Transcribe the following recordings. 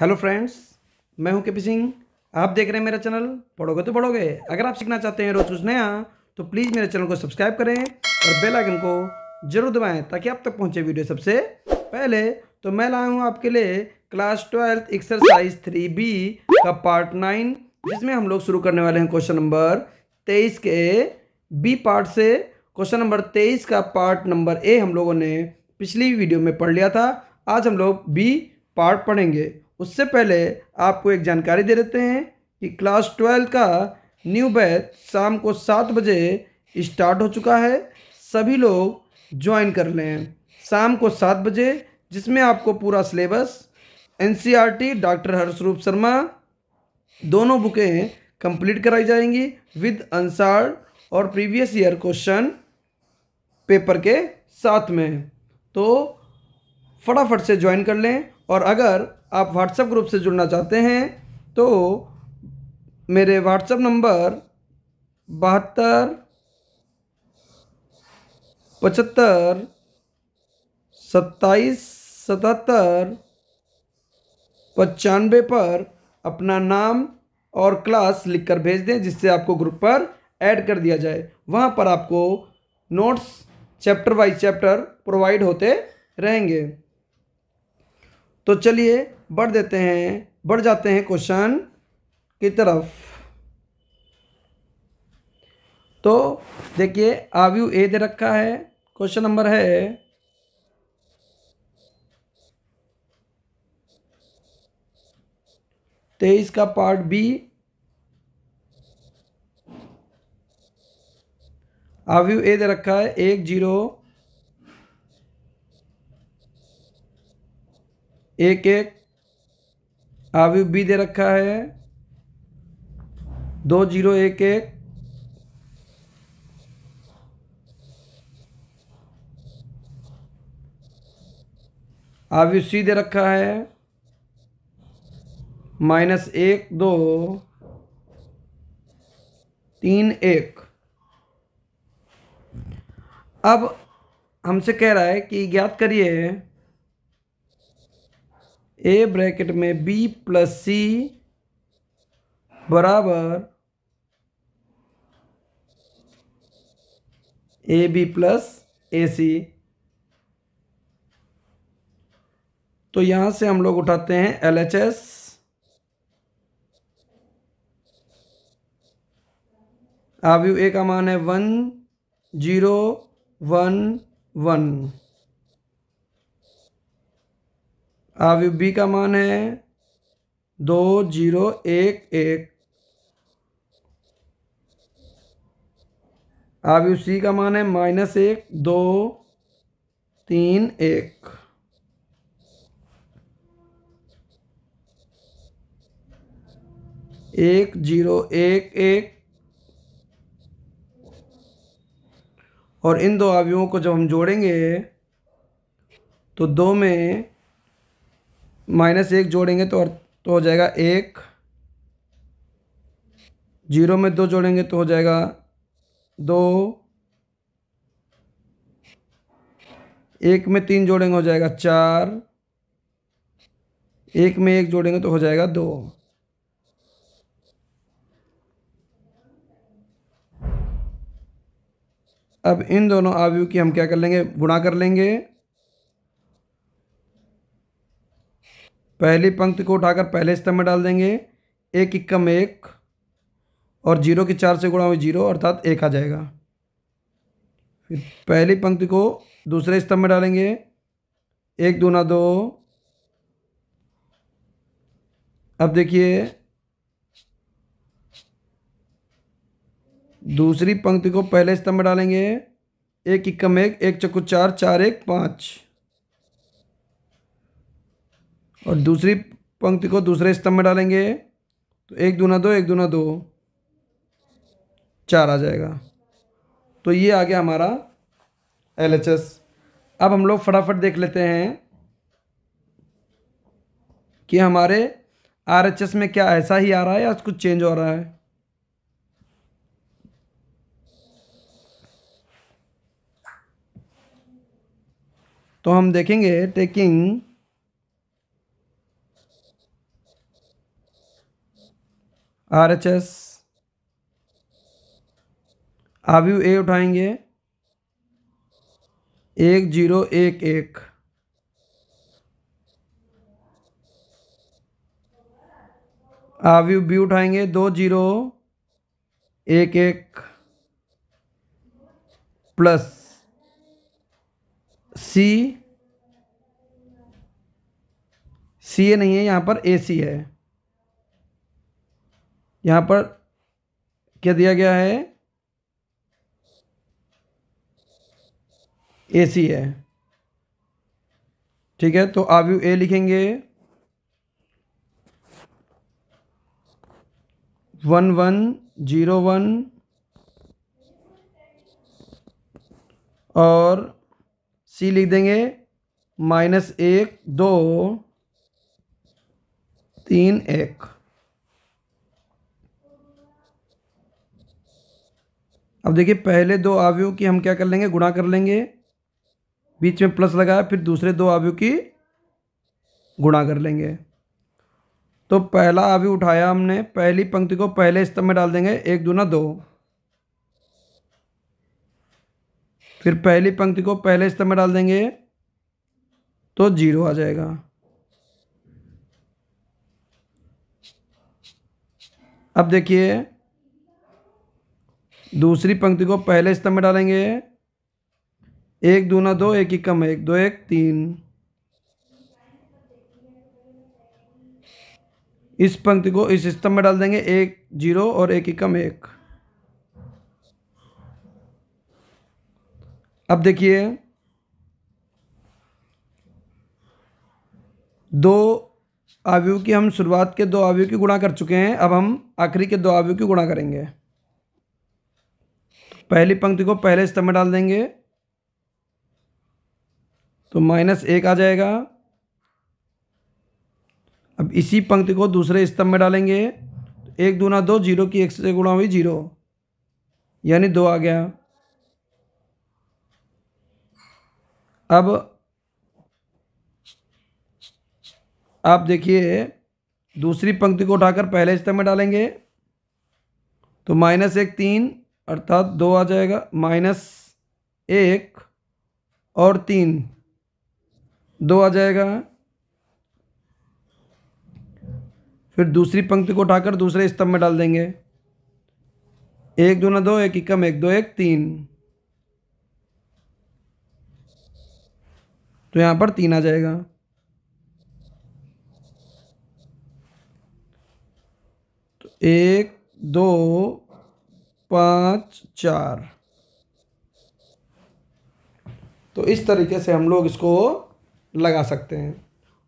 hello friends मैं हूं KP Singh आप देख रहे हैं मेरा चैनल पढ़ोगे तो पढ़ोगे अगर आप सीखना चाहते हैं रोज़ कुछ नया तो प्लीज़ मेरे चैनल को सब्सक्राइब करें और बेल आइकन को जरूर दबाएं ताकि आप तक पहुंचे वीडियो सबसे पहले तो मैं लाया हूं आपके लिए class twelfth exercise three B का पार्ट नाइन जिसमें हम लोग शुरू करने वाले हैं क्वेश्चन नंबर तेईस के बी पार्ट से क्वेश्चन नंबर तेईस का पार्ट नंबर ए हम लोगों ने पिछली वीडियो में पढ़ लिया था आज हम लोग बी पार्ट पढ़ेंगे उससे पहले आपको एक जानकारी दे देते हैं कि क्लास ट्वेल्व का न्यू बैच शाम को सात बजे स्टार्ट हो चुका है सभी लोग ज्वाइन कर लें शाम को सात बजे जिसमें आपको पूरा syllabus N doctor Harshroop Sharma दोनों बुकें कंप्लीट कराई जाएंगी विद आंसर और प्रीवियस ईयर क्वेश्चन पेपर के साथ में तो फटाफट से ज्वाइन कर लें और अगर आप व्हाट्सएप ग्रुप से जुड़ना चाहते हैं तो मेरे व्हाट्सएप नंबर बहत्तर पचहत्तर सत्ताईस सतहत्तर पचानवे पर अपना नाम और क्लास लिखकर भेज दें जिससे आपको ग्रुप पर ऐड कर दिया जाए वहाँ पर आपको notes chapter wise chapter provide होते रहेंगे तो चलिए बढ़ देते हैं बढ़ जाते हैं क्वेश्चन की तरफ तो देखिए आव्यू ए दे रखा है क्वेश्चन नंबर है तेईस का पार्ट बी आव्यू ए दे रखा है एक जीरो एक एक आवयु बी दे रखा है दो जीरो एक एक आवयु सी दे रखा है माइनस एक दो तीन एक अब हमसे कह रहा है कि ज्ञात करिए ए ब्रैकेट में बी प्लस सी बराबर ए बी प्लस ए सी तो यहां से हम लोग उठाते हैं एल एच एस आव्यू ए का मान है वन जीरो वन वन आवयु बी का मान है दो जीरो एक एक आवयु सी का मान है माइनस एक दो तीन एक एक जीरो एक एक और इन दो आवयुओं को जब हम जोड़ेंगे तो दो में माइनस एक जोड़ेंगे तो तो हो जाएगा एक जीरो में दो जोड़ेंगे तो हो जाएगा दो एक में तीन जोड़ेंगे हो जाएगा चार एक में एक जोड़ेंगे तो हो जाएगा दो अब इन दोनों आवयु की हम क्या कर लेंगे गुणा कर लेंगे पहली पंक्ति को उठाकर पहले स्तंभ में डाल देंगे एक इक्कम एक और जीरो की चार से गुणा हुई जीरो अर्थात एक आ जाएगा फिर पहली पंक्ति को दूसरे स्तंभ में डालेंगे एक दो ना दो अब देखिए दूसरी पंक्ति को पहले स्तंभ में डालेंगे एक इक्कम एक एक चक्कू चार चार एक पाँच और दूसरी पंक्ति को दूसरे स्तंभ में डालेंगे तो एक दूना दो एक दूना दो चार आ जाएगा तो ये आ गया हमारा एल एच एस अब हम लोग फटाफट देख लेते हैं कि हमारे आर एच एस में क्या ऐसा ही आ रहा है या कुछ चेंज हो रहा है तो हम देखेंगे टेकिंग आर एच एस आव्यू ए उठाएंगे एक जीरो एक एक आव्यू बी उठाएंगे दो जीरो एक एक प्लस सी सी ए नहीं है यहाँ पर ए सी है यहाँ पर क्या दिया गया है ए सी है ठीक है तो आप यू ए लिखेंगे वन वन जीरो वन और सी लिख देंगे माइनस एक दो तीन एक अब देखिए पहले दो आवयों की हम क्या कर लेंगे गुणा कर लेंगे बीच में प्लस लगाया फिर दूसरे दो आवयों की गुणा कर लेंगे तो पहला आवयु उठाया हमने पहली पंक्ति को पहले स्तंभ में डाल देंगे एक दूना दो फिर पहली पंक्ति को पहले स्तंभ में डाल देंगे तो जीरो आ जाएगा अब देखिए दूसरी पंक्ति को पहले स्तंभ में डालेंगे एक दूना दो एक इक्कम एक दो एक तीन इस पंक्ति को इस स्तंभ में डाल देंगे एक जीरो और एक कम एक अब देखिए दो आवयु की हम शुरुआत के दो आवयु की गुणा कर चुके हैं अब हम आखिरी के दो आवयु की गुणा करेंगे पहली पंक्ति को पहले स्तंभ में डाल देंगे तो माइनस एक आ जाएगा अब इसी पंक्ति को दूसरे स्तंभ में डालेंगे तो एक दूना दो जीरो की एक से गुणा हुई जीरो यानी दो आ गया अब आप देखिए दूसरी पंक्ति को उठाकर पहले स्तंभ में डालेंगे तो माइनस एक तीन अर्थात दो आ जाएगा माइनस एक और तीन दो आ जाएगा फिर दूसरी पंक्ति को उठाकर दूसरे स्तंभ में डाल देंगे एक दो ना दो एक कम एक दो एक तीन तो यहां पर तीन आ जाएगा तो एक दो पाँच चार तो इस तरीके से हम लोग इसको लगा सकते हैं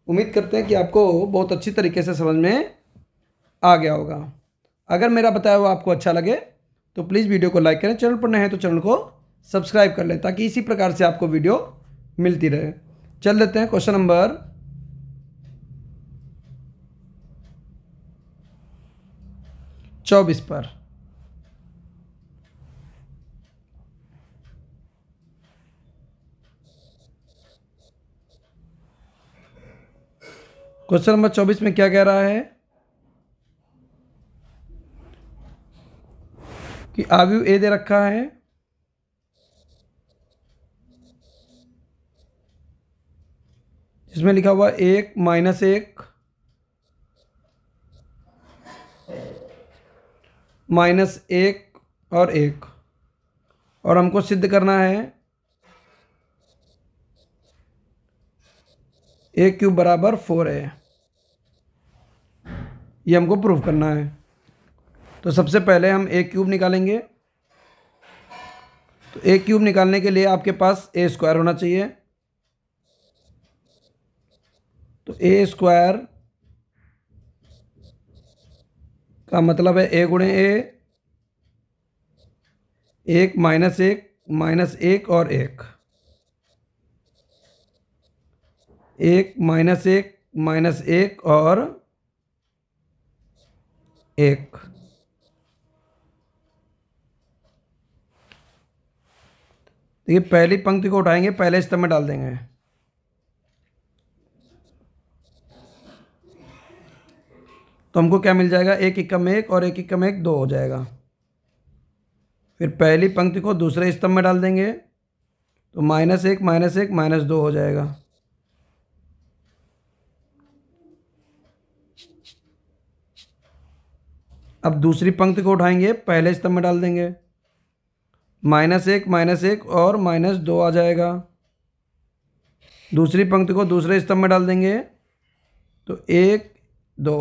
उम्मीद करते हैं कि आपको बहुत अच्छी तरीके से समझ में आ गया होगा अगर मेरा बताया हुआ आपको अच्छा लगे तो प्लीज़ वीडियो को लाइक करें चैनल पर नए हैं तो चैनल को सब्सक्राइब कर लें ताकि इसी प्रकार से आपको वीडियो मिलती रहे चल देते हैं क्वेश्चन नंबर चौबीस पर क्वेश्चन नंबर चौबीस में क्या कह रहा है कि आव्यू ए दे रखा है जिसमें लिखा हुआ एक माइनस एक माइनस एक और एक और हमको सिद्ध करना है एक क्यूब बराबर फोर है ये हमको प्रूव करना है तो सबसे पहले हम एक क्यूब निकालेंगे तो एक क्यूब निकालने के लिए आपके पास ए स्क्वायर होना चाहिए तो ए स्क्वायर का मतलब है ए गुणे ए एक माइनस एक माइनस एक और एक एक माइनस एक माइनस एक और एक ये पहली पंक्ति को उठाएंगे पहले स्तंभ में डाल देंगे तो हमको क्या मिल जाएगा एक इक्कम एक और एक इक्कम एक दो हो जाएगा फिर पहली पंक्ति को दूसरे स्तंभ में डाल देंगे तो माइनस एक माइनस एक माइनस दो हो जाएगा अब दूसरी पंक्ति को उठाएंगे पहले स्तंभ में डाल देंगे माइनस एक माइनस एक और माइनस दो आ जाएगा दूसरी पंक्ति को दूसरे स्तंभ में डाल देंगे तो एक दो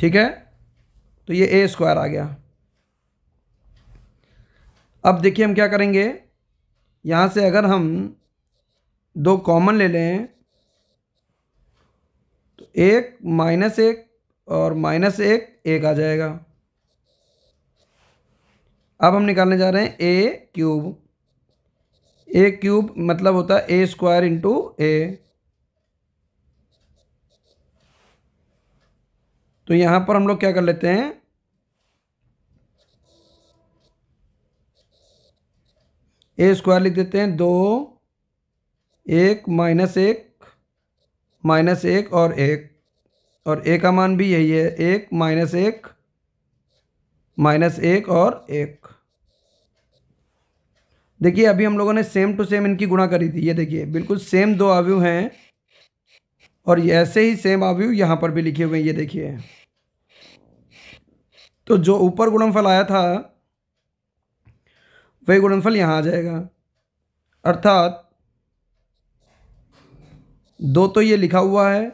ठीक है तो ये ए स्क्वायर आ गया अब देखिए हम क्या करेंगे यहाँ से अगर हम दो कॉमन ले लें तो एक माइनस एक और माइनस एक एक आ जाएगा अब हम निकालने जा रहे हैं ए क्यूब ए क्यूब मतलब होता है ए स्क्वायर इंटू ए तो यहां पर हम लोग क्या कर लेते हैं ए स्क्वायर लिख देते हैं दो एक माइनस एक माइनस एक और एक और ए का मान भी यही है एक माइनस एक माइनस एक और एक देखिए अभी हम लोगों ने सेम टू सेम इनकी गुणा करी थी ये देखिए बिल्कुल सेम दो आवयु हैं और ऐसे ही सेम आवयु यहाँ पर भी लिखे हुए हैं ये देखिए तो जो ऊपर गुणनफल आया था वही गुणनफल यहाँ आ जाएगा अर्थात दो तो ये लिखा हुआ है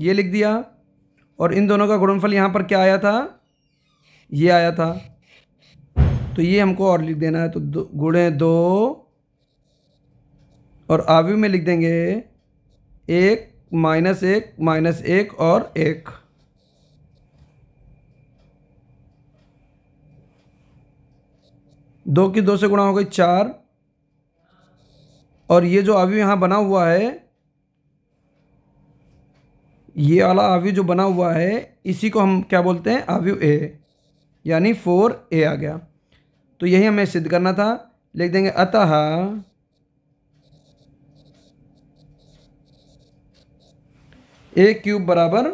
ये लिख दिया और इन दोनों का गुणनफल यहाँ पर क्या आया था ये आया था तो ये हमको और लिख देना है तो दो गुणे दो और आवयु में लिख देंगे एक माइनस एक माइनस एक और एक दो की दो से गुणा हो गई चार और ये जो आवयु यहाँ बना हुआ है ये वाला आव्यू जो बना हुआ है इसी को हम क्या बोलते हैं आव्यू ए यानी फोर ए आ गया तो यही हमें सिद्ध करना था लिख देंगे अतः ए क्यूब बराबर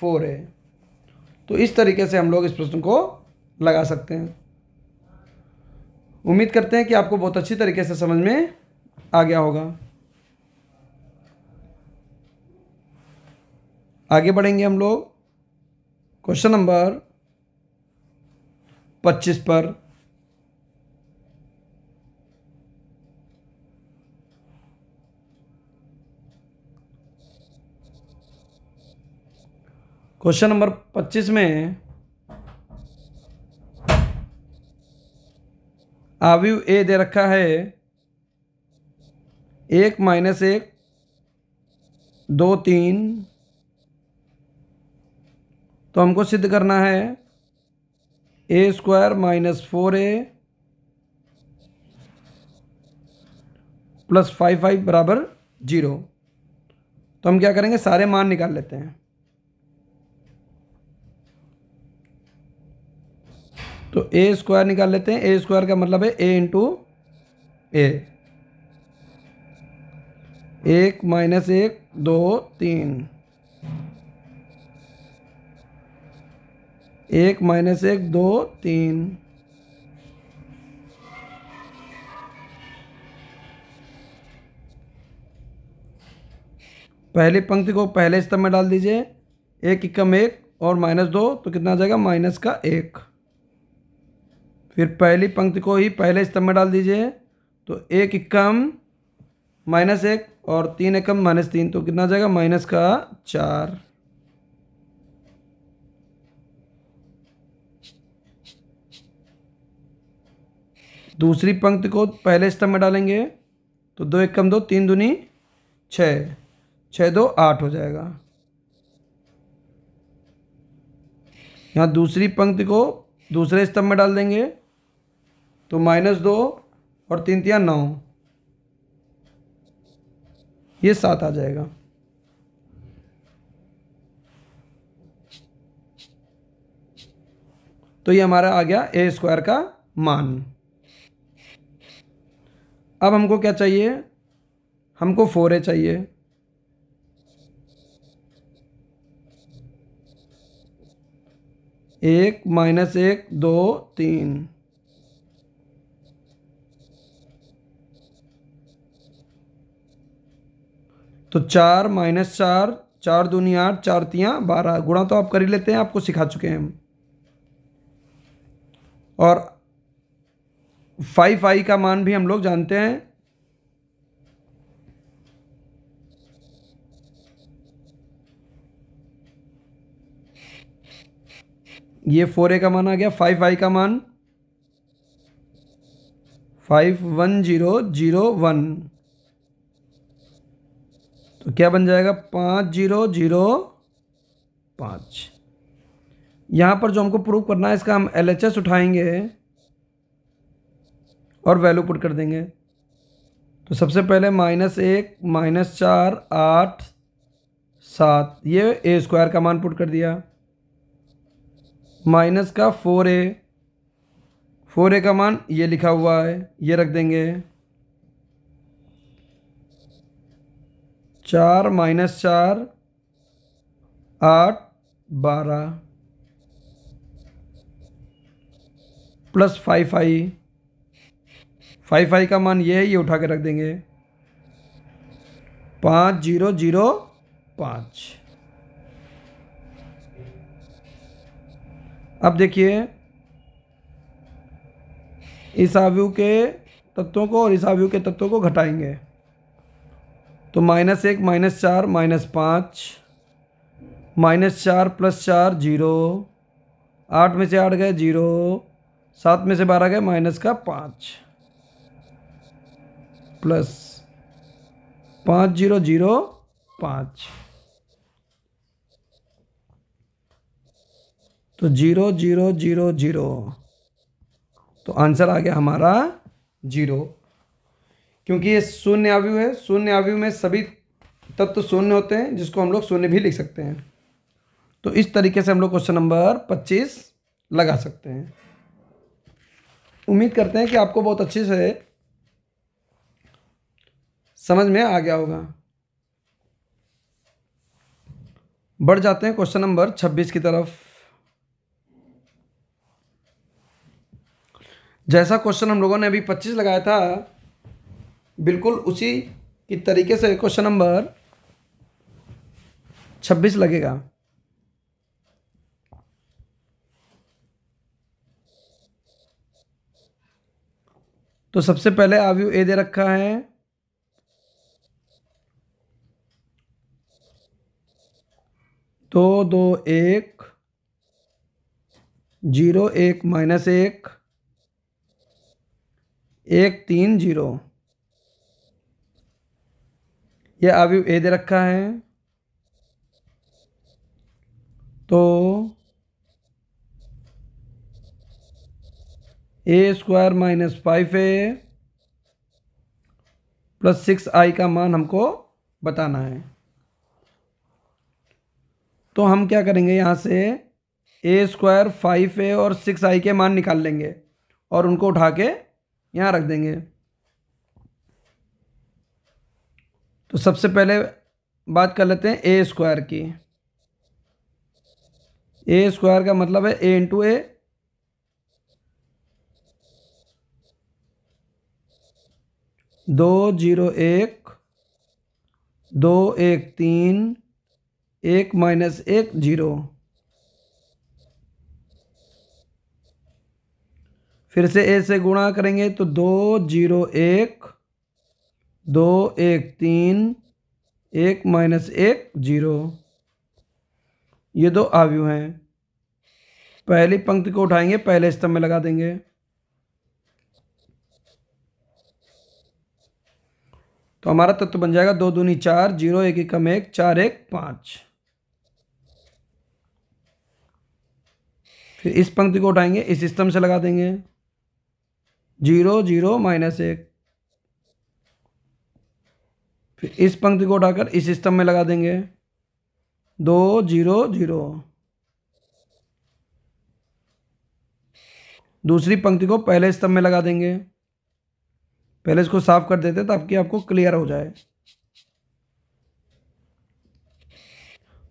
फोर ए तो इस तरीके से हम लोग इस प्रश्न को लगा सकते हैं उम्मीद करते हैं कि आपको बहुत अच्छी तरीके से समझ में आ गया होगा आगे बढ़ेंगे हम लोग क्वेश्चन नंबर पच्चीस पर क्वेश्चन नंबर पच्चीस में आवयु ए दे रखा है एक माइनस एक दो तीन तो हमको सिद्ध करना है A square minus four A plus five five बराबर जीरो तो हम क्या करेंगे सारे मान निकाल लेते हैं तो ए स्क्वायर निकाल लेते हैं ए स्क्वायर का मतलब है ए इंटू ए एक माइनस एक दो तीन एक माइनस एक दो तीन पहली पंक्ति को पहले स्तंभ में डाल दीजिए एक इक्कम एक और माइनस दो तो कितना आ जाएगा माइनस का एक फिर पहली पंक्ति को ही पहले स्तंभ में डाल दीजिए तो एक इक्कम माइनस एक और तीन एकम माइनस तीन तो कितना आ जाएगा माइनस का चार दूसरी पंक्ति को पहले स्तंभ में डालेंगे तो दो एक कम दो तीन दुनी छ छः दो आठ हो जाएगा यहाँ दूसरी पंक्ति को दूसरे स्तंभ में डाल देंगे तो माइनस दो और तीन तिया नौ ये सात आ जाएगा तो ये हमारा आ गया ए स्क्वायर का मान अब हमको क्या चाहिए हमको फोर ए चाहिए एक माइनस एक दो तीन तो चार माइनस चार चार दूनी आठ चार तियाँ बारह गुणा तो आप कर ही लेते हैं आपको सिखा चुके हैं हम और फाइव आई का मान भी हम लोग जानते हैं ये फोर ए का मान आ गया फाइव आई का मान five one zero zero one तो क्या बन जाएगा पाँच जीरो जीरो पाँच यहाँ पर जो हमको प्रूव करना है इसका हम एल एच एस उठाएंगे और वैल्यू पुट कर देंगे तो सबसे पहले माइनस एक माइनस चार आठ सात ये ए स्क्वायर का मान पुट कर दिया माइनस का फोर ए फोर ए का मान ये लिखा हुआ है ये रख देंगे चार माइनस चार आठ बारह plus five I five five का मान ये है ये उठा के रख देंगे पाँच जीरो जीरो पाँच अब देखिए इस आवयु के तत्वों को और इस आवयु के तत्वों को घटाएंगे तो माइनस एक माइनस चार माइनस पाँच माइनस चार प्लस चार जीरो आठ में से आठ गए जीरो सात में से बारह गए माइनस का पाँच प्लस पाँच जीरो जीरो पाँच तो जीरो जीरो जीरो जीरो तो आंसर आ गया हमारा जीरो क्योंकि ये शून्य आव्यू है शून्य आव्यू में सभी तत्व शून्य होते हैं जिसको हम लोग शून्य भी लिख सकते हैं तो इस तरीके से हम लोग क्वेश्चन नंबर पच्चीस लगा सकते हैं उम्मीद करते हैं कि आपको बहुत अच्छे से समझ में आ गया होगा बढ़ जाते हैं क्वेश्चन नंबर छब्बीस की तरफ जैसा क्वेश्चन हम लोगों ने अभी पच्चीस लगाया था बिल्कुल उसी की तरीके से क्वेश्चन नंबर छब्बीस लगेगा तो सबसे पहले आव्यू ए दे रखा है दो दो एक जीरो एक माइनस एक एक तीन जीरो ये अभी ए दे रखा है तो A square minus five A plus six I का मान हमको बताना है तो हम क्या करेंगे यहाँ से ए स्क्वायर फाइव ए और सिक्स आई के मान निकाल लेंगे और उनको उठा के यहाँ रख देंगे तो सबसे पहले बात कर लेते हैं ए स्क्वायर की ए स्क्वायर का मतलब है ए इंटू ए दो जीरो एक दो एक तीन एक माइनस एक जीरो फिर से ए से गुणा करेंगे तो दो जीरो एक दो एक तीन एक माइनस एक जीरो ये दो आवयु हैं पहली पंक्ति को उठाएंगे पहले स्तंभ में लगा देंगे तो हमारा तत्व बन जाएगा दो दूनी चार जीरो एक एकम एक चार एक पाँच फिर इस पंक्ति को उठाएंगे इस स्तंभ से लगा देंगे जीरो जीरो माइनस एक फिर इस पंक्ति को उठाकर इस स्तंभ में लगा देंगे दो जीरो जीरो दूसरी पंक्ति को पहले स्तंभ में लगा देंगे पहले इसको साफ कर देते ताकि आपको क्लियर हो जाए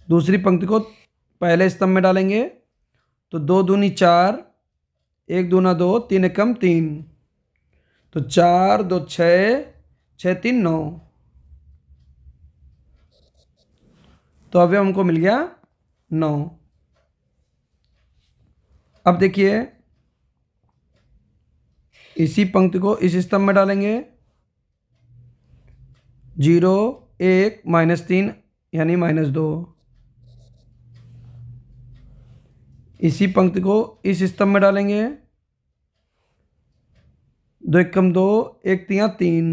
दूसरी पंक्ति को पहले स्तंभ में डालेंगे तो दो दूनी चार एक दूना दो तीन एकम तीन तो चार दो छ छ तीन नौ तो अब हमको मिल गया नौ अब देखिए इसी पंक्ति को इस स्तंभ में डालेंगे जीरो एक माइनस तीन यानी माइनस दो इसी पंक्ति को इस स्तंभ में डालेंगे दो एक कम दो एक तिया तीन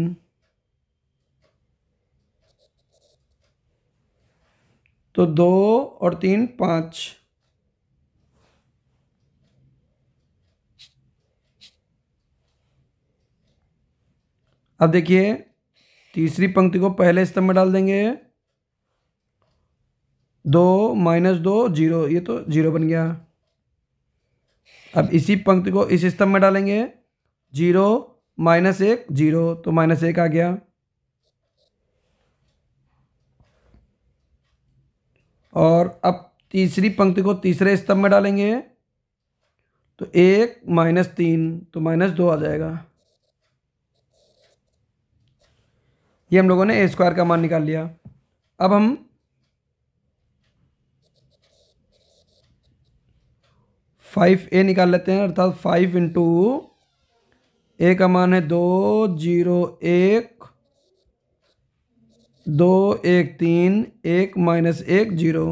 तो दो और तीन पांच अब देखिए तीसरी पंक्ति को पहले स्तंभ में डाल देंगे दो माइनस दो जीरो ये तो जीरो बन गया अब इसी पंक्ति को इस स्तंभ में डालेंगे जीरो माइनस एक जीरो तो माइनस एक आ गया और अब तीसरी पंक्ति को तीसरे स्तंभ में डालेंगे तो एक माइनस तीन तो माइनस दो आ जाएगा ये हम लोगों ने ए स्क्वायर का मान निकाल लिया अब हम फाइव ए निकाल लेते हैं अर्थात फाइव इंटू ए का मान है दो जीरो एक दो एक तीन एक माइनस एक जीरो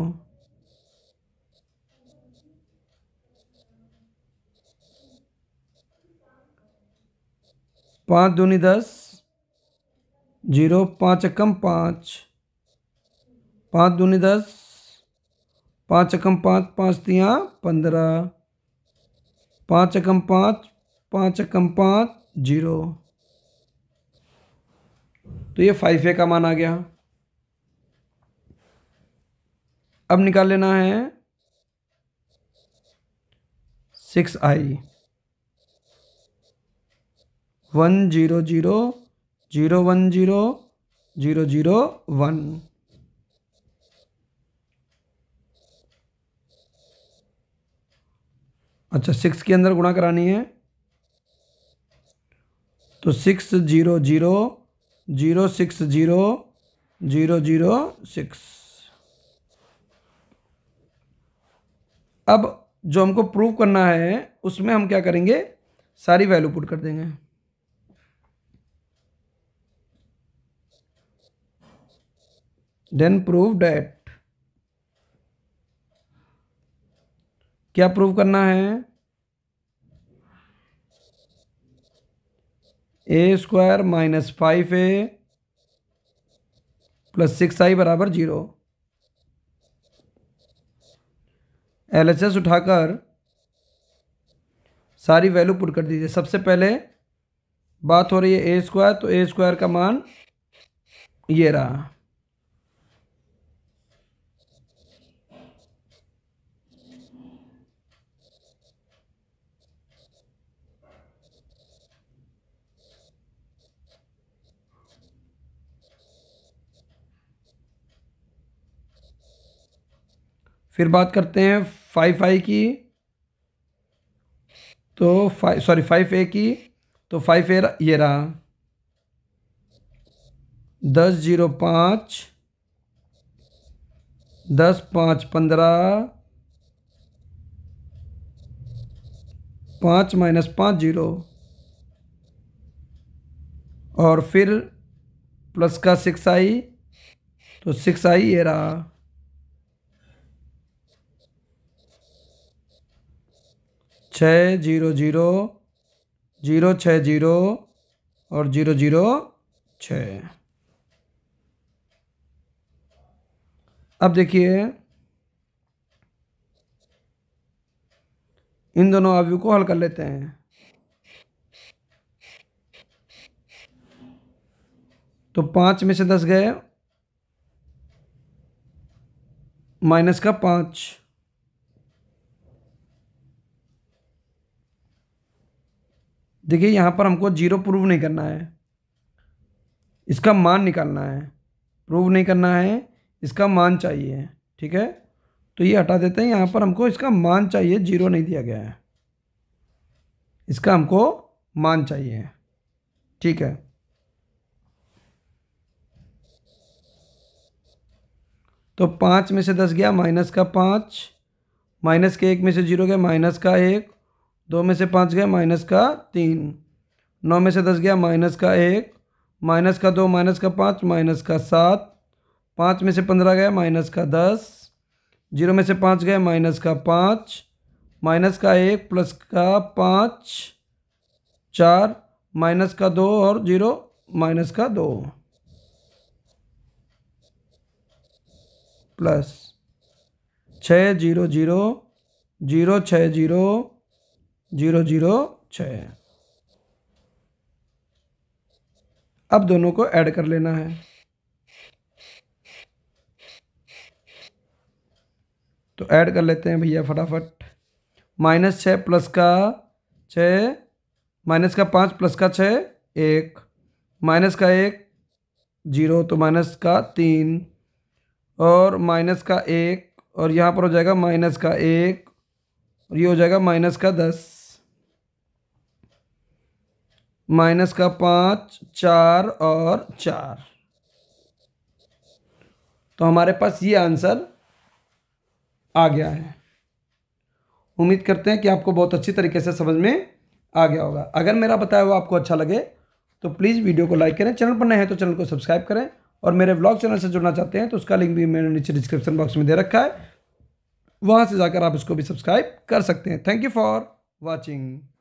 पाँच दूनी दस जीरो पाँच एकम पाँच पाँच दूनी दस पाँच एकम पाँच पाँच तिया पंद्रह पाँच एकम पाँच पाँच एकम पाँच जीरो तो ये फाइव ए का मान आ गया अब निकाल लेना है six I one zero zero zero one zero zero zero one अच्छा सिक्स के अंदर गुणा करानी है तो six zero zero zero six zero zero zero six अब जो हमको प्रूव करना है उसमें हम क्या करेंगे सारी वैल्यू पुट कर देंगे देन प्रूव डैट क्या प्रूव करना है A square minus five A plus six I बराबर जीरो एल एच एस उठाकर सारी वैल्यू पुट कर दीजिए सबसे पहले बात हो रही है ए स्क्वायर तो ए स्क्वायर का मान ये रहा फिर बात करते हैं फाइव आई की तो फाइव सॉरी फाइव ए की तो फाइव ए ये रहा दस जीरो पाँच दस पाँच पंद्रह पाँच माइनस पाँच जीरो और फिर प्लस का सिक्स आई तो सिक्स आई ये रहा छः जीरो जीरो जीरो छः जीरो और जीरो जीरो छः अब देखिए इन दोनों आवयु को हल कर लेते हैं तो पाँच में से दस गए माइनस का पाँच देखिए यहाँ पर हमको जीरो प्रूव नहीं करना है इसका मान निकालना है प्रूव नहीं करना है इसका मान चाहिए ठीक है तो ये हटा देते हैं यहाँ पर हमको इसका मान चाहिए जीरो नहीं दिया गया है इसका हमको मान चाहिए ठीक है तो पाँच में से दस गया माइनस का पाँच माइनस के एक में से जीरो गया माइनस का एक दो में से पाँच गया माइनस का तीन नौ में से दस गया माइनस का एक माइनस का दो माइनस का पाँच माइनस का सात पाँच में से पंद्रह गया माइनस का दस जीरो में से पाँच गया माइनस का पाँच माइनस का एक प्लस का पाँच चार माइनस का दो और जीरो माइनस का दो प्लस छः जीरो जीरो जीरो छः जीरो जीरो जीरो छ अब दोनों को ऐड कर लेना है तो ऐड कर लेते हैं भैया फटाफट माइनस छः प्लस का छ माइनस का पाँच प्लस का छः एक माइनस का एक जीरो तो माइनस का तीन और माइनस का एक और यहाँ पर हो जाएगा माइनस का एक और ये हो जाएगा माइनस का दस माइनस का पाँच चार और चार तो हमारे पास ये आंसर आ गया है उम्मीद करते हैं कि आपको बहुत अच्छी तरीके से समझ में आ गया होगा अगर मेरा बताया हुआ आपको अच्छा लगे तो प्लीज़ वीडियो को लाइक करें चैनल पर नए हैं तो चैनल को सब्सक्राइब करें और मेरे ब्लॉग चैनल से जुड़ना चाहते हैं तो उसका लिंक भी मैंने नीचे डिस्क्रिप्शन बॉक्स में दे रखा है वहाँ से जाकर आप इसको भी सब्सक्राइब कर सकते हैं थैंक यू फॉर वॉचिंग